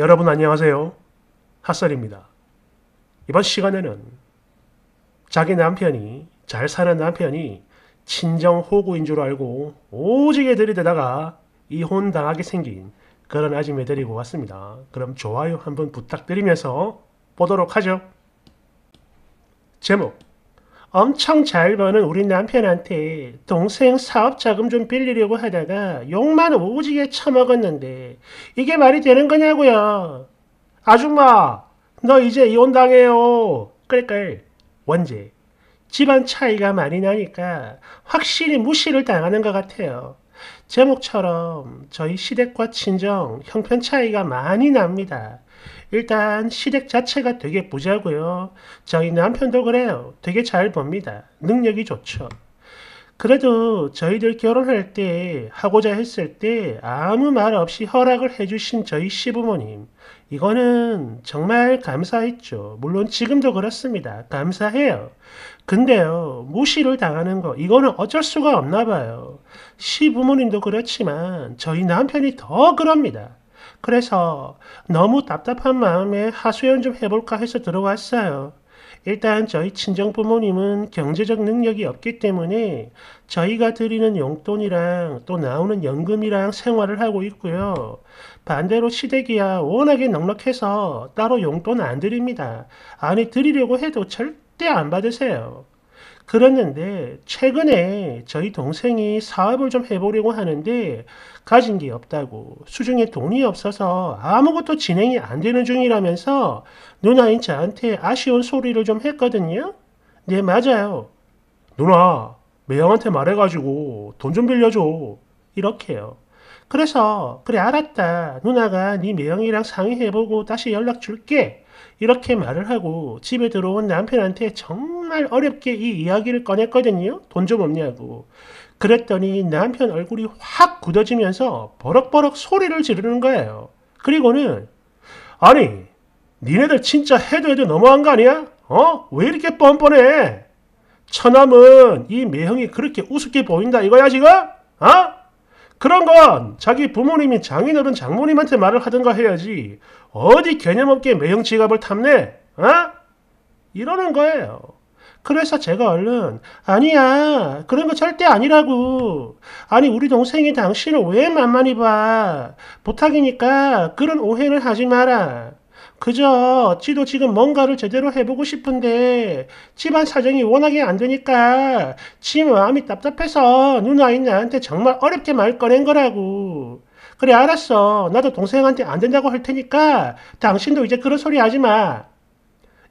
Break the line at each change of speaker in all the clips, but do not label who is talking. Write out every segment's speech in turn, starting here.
여러분 안녕하세요. 핫설입니다. 이번 시간에는 자기 남편이 잘 사는 남편이 친정 호구인 줄 알고 오지게 들이대다가 이혼당하게 생긴 그런 아침에 데리고 왔습니다. 그럼 좋아요 한번 부탁드리면서 보도록 하죠. 제목 엄청 잘 버는 우리 남편한테 동생 사업 자금 좀 빌리려고 하다가 욕만 오지게 처먹었는데 이게 말이 되는 거냐고요. 아줌마 너 이제 이혼당해요. 끌끌 니 원제 집안 차이가 많이 나니까 확실히 무시를 당하는 것 같아요. 제목처럼 저희 시댁과 친정 형편 차이가 많이 납니다. 일단 시댁 자체가 되게 부자고요. 저희 남편도 그래요. 되게 잘 봅니다. 능력이 좋죠. 그래도 저희들 결혼할 때 하고자 했을 때 아무 말 없이 허락을 해주신 저희 시부모님 이거는 정말 감사했죠. 물론 지금도 그렇습니다. 감사해요. 근데요 무시를 당하는 거 이거는 어쩔 수가 없나 봐요. 시부모님도 그렇지만 저희 남편이 더 그럽니다. 그래서 너무 답답한 마음에 하소연 좀 해볼까 해서 들어왔어요. 일단 저희 친정 부모님은 경제적 능력이 없기 때문에 저희가 드리는 용돈이랑 또 나오는 연금이랑 생활을 하고 있고요. 반대로 시댁이야 워낙에 넉넉해서 따로 용돈 안 드립니다. 아니 드리려고 해도 절대 안 받으세요. 그랬는데 최근에 저희 동생이 사업을 좀 해보려고 하는데 가진 게 없다고 수중에 돈이 없어서 아무것도 진행이 안 되는 중이라면서 누나인 저한테 아쉬운 소리를 좀 했거든요. 네 맞아요. 누나 매형한테 말해가지고 돈 좀 빌려줘 이렇게요. 그래서 그래 알았다 누나가 네 매형이랑 상의해보고 다시 연락 줄게 이렇게 말을 하고 집에 들어온 남편한테 정말 어렵게 이 이야기를 꺼냈거든요. 돈 좀 없냐고. 그랬더니 남편 얼굴이 확 굳어지면서 버럭버럭 소리를 지르는 거예요. 그리고는 아니 니네들 진짜 해도 해도 너무한 거 아니야? 어? 왜 이렇게 뻔뻔해? 처남은 이 매형이 그렇게 우습게 보인다 이거야 지금? 어? 그런 건 자기 부모님이 장인어른 장모님한테 말을 하든가 해야지 어디 개념 없게 매형 지갑을 탐내? 어? 이러는 거예요. 그래서 제가 얼른 아니야 그런 거 절대 아니라고 아니 우리 동생이 당신을 왜 만만히 봐 부탁이니까 그런 오해를 하지 마라 그저 지도 지금 뭔가를 제대로 해보고 싶은데 집안 사정이 워낙에 안 되니까 지 마음이 답답해서 누나인 나한테 정말 어렵게 말 꺼낸 거라고. 그래 알았어. 나도 동생한테 안 된다고 할 테니까 당신도 이제 그런 소리 하지 마.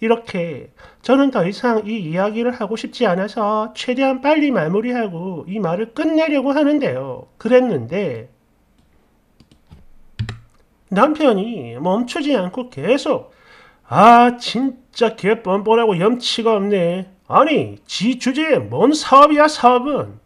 이렇게 저는 더 이상 이 이야기를 하고 싶지 않아서 최대한 빨리 마무리하고 이 말을 끝내려고 하는데요. 그랬는데 남편이 멈추지 않고 계속 아 진짜 개 뻔뻔하고 염치가 없네. 아니 지 주제에 뭔 사업이야 사업은.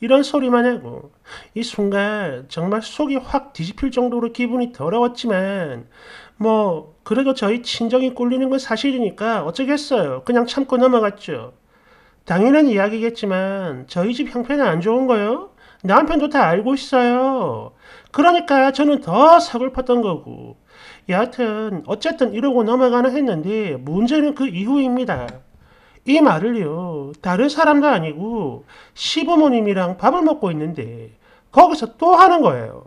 이런 소리만 하고 이 순간 정말 속이 확 뒤집힐 정도로 기분이 더러웠지만 뭐 그래도 저희 친정이 꿀리는건 사실이니까 어쩌겠어요. 그냥 참고 넘어갔죠. 당연한 이야기겠지만 저희 집형편이안 좋은 거요. 남편도 다 알고 있어요. 그러니까 저는 더 서글펐던 거고 여하튼 어쨌든 이러고 넘어가나 했는데 문제는 그 이후입니다. 이 말을요 다른 사람도 아니고 시부모님이랑 밥을 먹고 있는데 거기서 또 하는 거예요.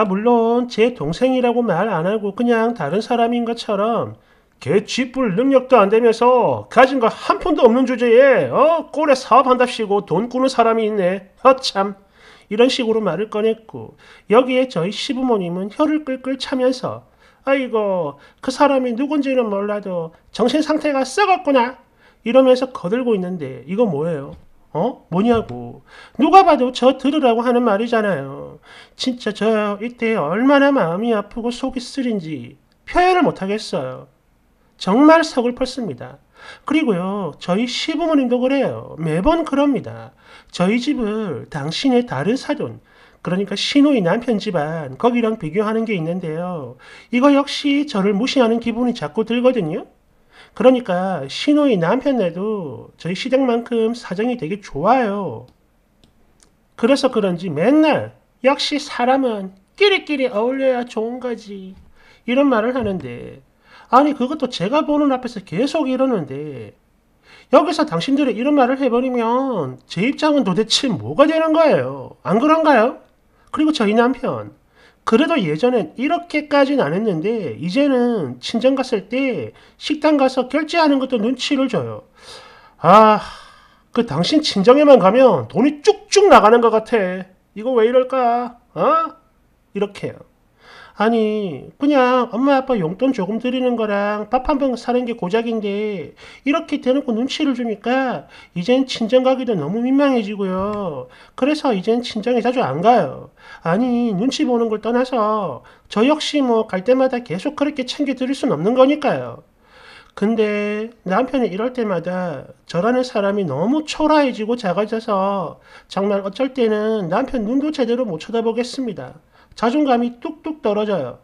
아 물론 제 동생이라고 말 안 하고 그냥 다른 사람인 것처럼 개 쥐뿔 능력도 안 되면서 가진 거 한 푼도 없는 주제에 어 꼴에 사업한답시고 돈 꾸는 사람이 있네. 어참 아, 이런 식으로 말을 꺼냈고 여기에 저희 시부모님은 혀를 끌끌 차면서 아이고 그 사람이 누군지는 몰라도 정신 상태가 썩었구나 이러면서 거들고 있는데 이거 뭐예요? 어? 뭐냐고. 누가 봐도 저 들으라고 하는 말이잖아요. 진짜 저 이때 얼마나 마음이 아프고 속이 쓰린지 표현을 못하겠어요. 정말 서글펐습니다. 그리고요, 저희 시부모님도 그래요. 매번 그럽니다. 저희 집을 당신의 다른 사돈, 그러니까 신우의 남편 집안, 거기랑 비교하는 게 있는데요. 이거 역시 저를 무시하는 기분이 자꾸 들거든요. 그러니까 신우의 남편네도 저희 시댁만큼 사정이 되게 좋아요. 그래서 그런지 맨날 역시 사람은 끼리끼리 어울려야 좋은 거지. 이런 말을 하는데 아니 그것도 제가 보는 앞에서 계속 이러는데 여기서 당신들이 이런 말을 해버리면 제 입장은 도대체 뭐가 되는 거예요? 안 그런가요? 그리고 저희 남편 그래도 예전엔 이렇게까지는 안 했는데 이제는 친정 갔을 때 식당 가서 결제하는 것도 눈치를 줘요. 아, 그 당신 친정에만 가면 돈이 쭉쭉 나가는 것 같아. 이거 왜 이럴까? 어? 이렇게요. 아니 그냥 엄마 아빠 용돈 조금 드리는 거랑 밥 한 번 사는 게 고작인데 이렇게 대놓고 눈치를 주니까 이젠 친정 가기도 너무 민망해지고요. 그래서 이젠 친정에 자주 안 가요. 아니 눈치 보는 걸 떠나서 저 역시 뭐 갈 때마다 계속 그렇게 챙겨 드릴 순 없는 거니까요. 근데 남편이 이럴 때마다 저라는 사람이 너무 초라해지고 작아져서 정말 어쩔 때는 남편 눈도 제대로 못 쳐다보겠습니다. 자존감이 뚝뚝 떨어져요.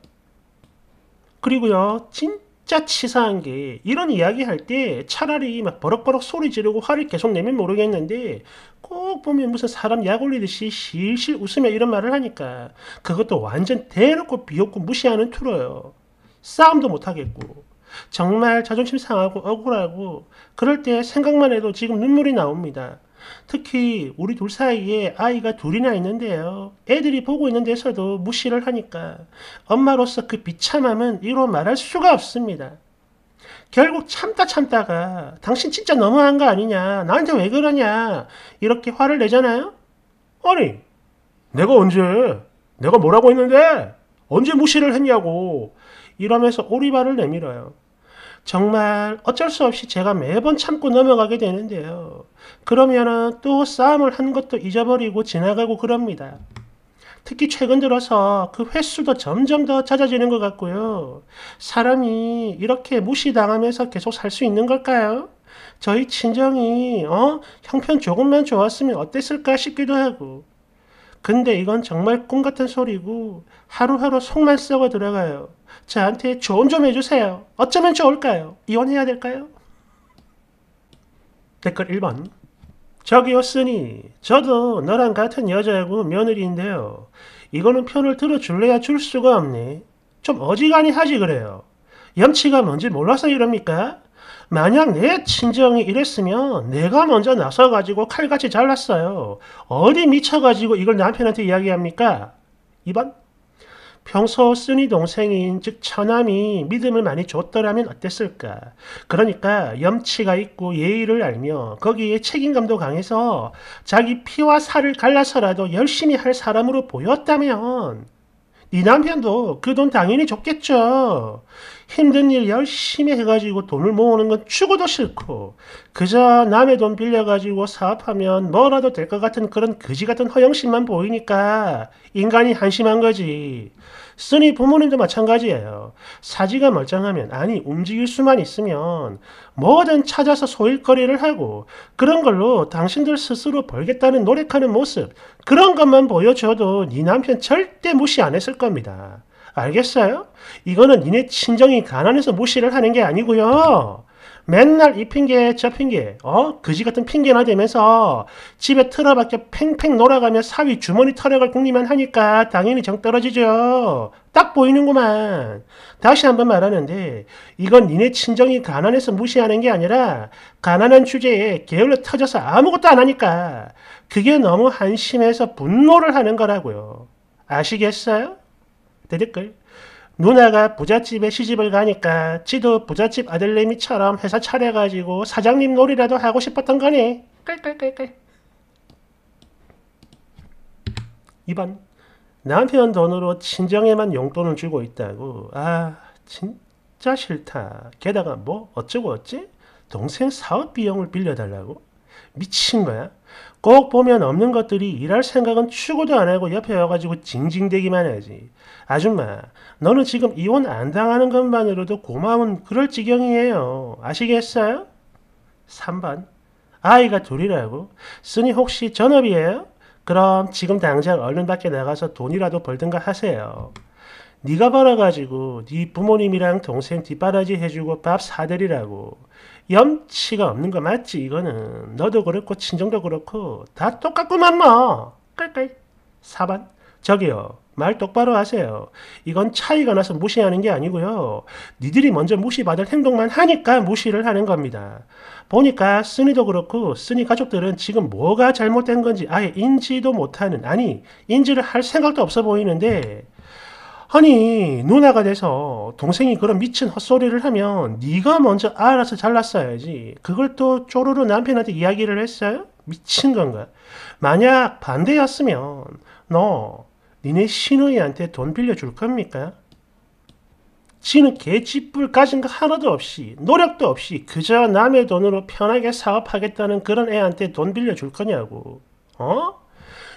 그리고요, 진짜 치사한 게 이런 이야기 할때 차라리 막 버럭버럭 소리 지르고 화를 계속 내면 모르겠는데 꼭 보면 무슨 사람 약 올리듯이 실실 웃으며 이런 말을 하니까 그것도 완전 대놓고 비웃고 무시하는 투로요. 싸움도 못하겠고 정말 자존심 상하고 억울하고 그럴 때 생각만 해도 지금 눈물이 나옵니다. 특히 우리 둘 사이에 아이가 둘이나 있는데요. 애들이 보고 있는 데서도 무시를 하니까 엄마로서 그 비참함은 이로 말할 수가 없습니다. 결국 참다 참다가 당신 진짜 너무한 거 아니냐 나한테 왜 그러냐 이렇게 화를 내잖아요 아니 내가 언제 내가 뭐라고 했는데 언제 무시를 했냐고 이러면서 오리발을 내밀어요 정말 어쩔 수 없이 제가 매번 참고 넘어가게 되는데요. 그러면은 또 싸움을 한 것도 잊어버리고 지나가고 그럽니다. 특히 최근 들어서 그 횟수도 점점 더 잦아지는 것 같고요. 사람이 이렇게 무시당하면서 계속 살 수 있는 걸까요? 저희 친정이 어 형편 조금만 좋았으면 어땠을까 싶기도 하고 근데 이건 정말 꿈 같은 소리고 하루하루 속만 썩어 들어가요. 저한테 조언 좀 해주세요. 어쩌면 좋을까요? 이혼해야 될까요? 댓글 1번 저기였으니 저도 너랑 같은 여자하고 며느리인데요. 이거는 편을 들어줄래야 줄 수가 없네. 좀 어지간히 하지 그래요. 염치가 뭔지 몰라서 이럽니까? 만약 내 친정이 이랬으면 내가 먼저 나서가지고 칼같이 잘랐어요. 어디 미쳐가지고 이걸 남편한테 이야기합니까? 2번 평소 쓰니 동생인 즉 처남이 믿음을 많이 줬더라면 어땠을까? 그러니까 염치가 있고 예의를 알며 거기에 책임감도 강해서 자기 피와 살을 갈라서라도 열심히 할 사람으로 보였다면 네 남편도 그 돈 당연히 줬겠죠. 힘든 일 열심히 해가지고 돈을 모으는 건 죽어도 싫고 그저 남의 돈 빌려가지고 사업하면 뭐라도 될 것 같은 그런 거지 같은 허영심만 보이니까 인간이 한심한 거지. 쓰니 부모님도 마찬가지예요. 사지가 멀쩡하면 아니 움직일 수만 있으면 뭐든 찾아서 소일거리를 하고 그런 걸로 당신들 스스로 벌겠다는 노력하는 모습 그런 것만 보여줘도 네 남편 절대 무시 안 했을 겁니다. 알겠어요? 이거는 니네 친정이 가난해서 무시를 하는 게 아니고요. 맨날 이 핑계 저 핑계 어 그지 같은 핑계나 대면서 집에 틀어박혀 팽팽 놀아가며 사위 주머니 털어갈 궁리만 하니까 당연히 정 떨어지죠 딱 보이는구만 다시 한번 말하는데 이건 니네 친정이 가난해서 무시하는 게 아니라 가난한 주제에 게을러 터져서 아무것도 안 하니까 그게 너무 한심해서 분노를 하는 거라고요 아시겠어요? 내 댓글 누나가 부잣집에 시집을 가니까 지도 부잣집 아들내미처럼 회사 차려가지고 사장님 놀이라도 하고 싶었던 거니. 끌끌끌끌. 2번. 남편 돈으로 친정에만 용돈을 주고 있다고. 아 진짜 싫다. 게다가 뭐 어쩌고 어찌? 동생 사업 비용을 빌려달라고? 미친 거야. 꼭 보면 없는 것들이 일할 생각은 추구도 안 하고 옆에 와가지고 징징대기만 하지. 아줌마, 너는 지금 이혼 안 당하는 것만으로도 고마운 그럴 지경이에요. 아시겠어요? 3번. 아이가 둘이라고? 쓰니 혹시 전업이에요? 그럼 지금 당장 얼른 밖에 나가서 돈이라도 벌든가 하세요. 네가 벌어가지고 네 부모님이랑 동생 뒷바라지 해주고 밥 사드리라고. 염치가 없는 거 맞지 이거는 너도 그렇고 친정도 그렇고 다 똑같구만 뭐 깔깔 4번 저기요 말 똑바로 하세요 이건 차이가 나서 무시하는 게 아니고요 니들이 먼저 무시받을 행동만 하니까 무시를 하는 겁니다 보니까 쓰니도 그렇고 쓰니 가족들은 지금 뭐가 잘못된 건지 아예 인지도 못하는 아니 인지를 할 생각도 없어 보이는데 아니 누나가 돼서 동생이 그런 미친 헛소리를 하면 네가 먼저 알아서 잘랐어야지 그걸 또 쪼르르 남편한테 이야기를 했어요? 미친 건가? 만약 반대였으면 너 니네 신우이한테돈 빌려줄 겁니까? 지는 개짓불 가진 거 하나도 없이 노력도 없이 그저 남의 돈으로 편하게 사업하겠다는 그런 애한테 돈 빌려줄 거냐고 어?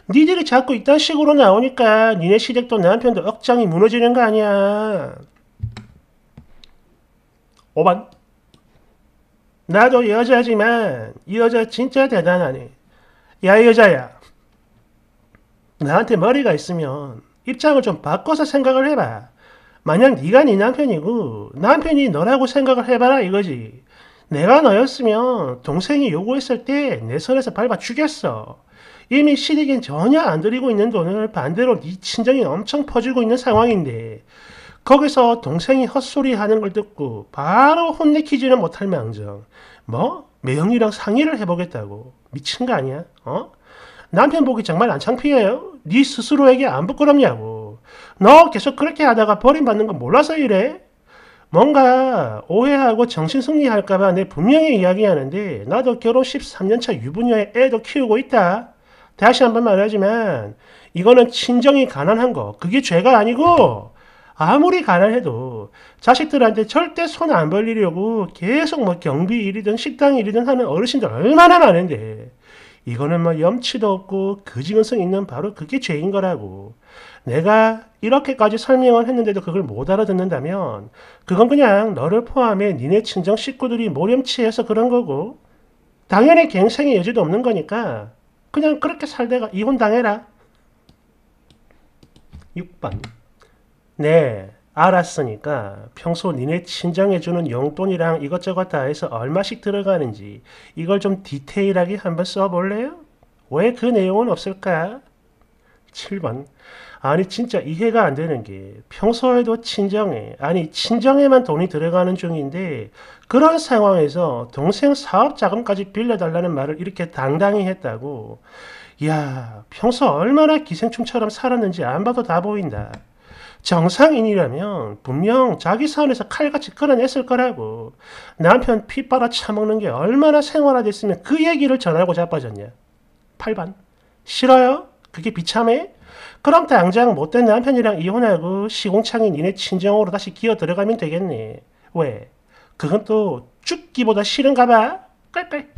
니들이 자꾸 이딴 식으로 나오니까 니네 시댁도 남편도 억장이 무너지는 거 아니야. 5번 나도 여자지만 이 여자 진짜 대단하네. 야 여자야 나한테 머리가 있으면 입장을 좀 바꿔서 생각을 해봐. 만약 네가 네 남편이고 남편이 너라고 생각을 해봐라 이거지. 내가 너였으면 동생이 요구했을 때 내 손에서 밟아 죽였어. 이미 시댁엔 전혀 안 들이고 있는 돈을 반대로 네 친정이 엄청 퍼주고 있는 상황인데 거기서 동생이 헛소리하는 걸 듣고 바로 혼내키지는 못할 망정 뭐? 매형이랑 상의를 해보겠다고 미친 거 아니야? 어? 남편 보기 정말 안 창피해요? 네 스스로에게 안 부끄럽냐고 너 계속 그렇게 하다가 버림받는 거 몰라서 이래? 뭔가 오해하고 정신승리할까봐 내 분명히 이야기하는데 나도 결혼 13년차 유부녀의 애도 키우고 있다. 다시 한 번 말하지만 이거는 친정이 가난한 거 그게 죄가 아니고 아무리 가난해도 자식들한테 절대 손 안 벌리려고 계속 뭐 경비 일이든 식당 일이든 하는 어르신들 얼마나 많은데 이거는 뭐 염치도 없고 그지근성 있는 바로 그게 죄인 거라고 내가 이렇게까지 설명을 했는데도 그걸 못 알아듣는다면 그건 그냥 너를 포함해 니네 친정 식구들이 모렴치해서 그런 거고 당연히 갱생의 여지도 없는 거니까 그냥 그렇게 살다가 이혼 당해라. 6번 네 알았으니까 평소 니네 친정해주는 용돈이랑 이것저것 다 해서 얼마씩 들어가는지 이걸 좀 디테일하게 한번 써볼래요? 왜 그 내용은 없을까? 7번. 아니 진짜 이해가 안 되는 게 평소에도 친정에 아니 친정에만 돈이 들어가는 중인데 그런 상황에서 동생 사업 자금까지 빌려달라는 말을 이렇게 당당히 했다고 야 평소 얼마나 기생충처럼 살았는지 안 봐도 다 보인다. 정상인이라면 분명 자기 사원에서 칼같이 끌어냈을 거라고 남편 피 빨아 차먹는 게 얼마나 생활화됐으면 그 얘기를 전하고 자빠졌냐. 8번 싫어요? 그게 비참해? 그럼 당장 못된 남편이랑 이혼하고 시공창이 니네 친정으로 다시 기어 들어가면 되겠네. 왜? 그건 또 죽기보다 싫은가 봐. 깔깔.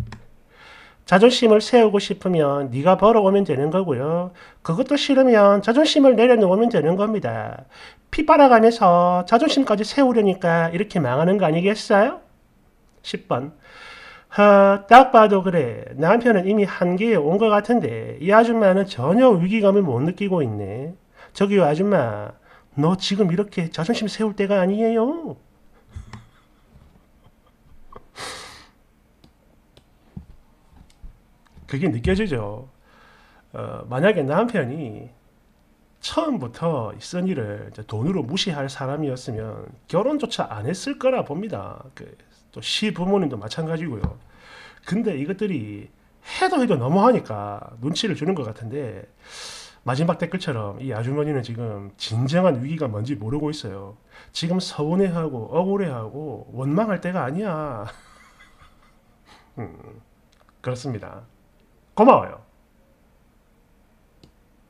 자존심을 세우고 싶으면 네가 벌어오면 되는 거고요. 그것도 싫으면 자존심을 내려놓으면 되는 겁니다. 피 빨아가면서 자존심까지 세우려니까 이렇게 망하는 거 아니겠어요? 10번. 허, 딱 봐도 그래. 남편은 이미 한계에 온 것 같은데 이 아줌마는 전혀 위기감을 못 느끼고 있네. 저기요 아줌마, 너 지금 이렇게 자존심 세울 때가 아니에요. 그게 느껴지죠. 어, 만약에 남편이 처음부터 써니를 돈으로 무시할 사람이었으면 결혼조차 안 했을 거라 봅니다. 그 또 시부모님도 마찬가지고요. 근데 이것들이 해도 해도 너무하니까 눈치를 주는 것 같은데 마지막 댓글처럼 이 아주머니는 지금 진정한 위기가 뭔지 모르고 있어요. 지금 서운해하고 억울해하고 원망할 때가 아니야. 음, 그렇습니다. 고마워요.